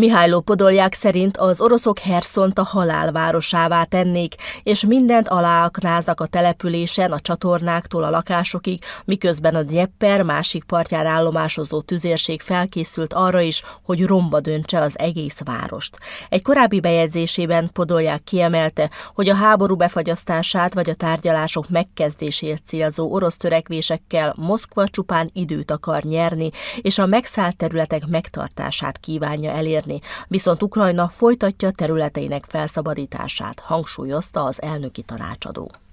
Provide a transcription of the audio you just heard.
Mihályló Podolják szerint az oroszok Herszont a halálvárosává tennék, és mindent aláaknáznak a településen, a csatornáktól a lakásokig, miközben a Dnieper másik partján állomásozó tüzérség felkészült arra is, hogy romba döntse az egész várost. Egy korábbi bejegyzésében Podolják kiemelte, hogy a háború befagyasztását vagy a tárgyalások megkezdését célzó orosz törekvésekkel Moszkva csupán időt akar nyerni, és a megszállt területek megtartását kívánja elérni lépni, viszont Ukrajna folytatja területeinek felszabadítását, hangsúlyozta az elnöki tanácsadó.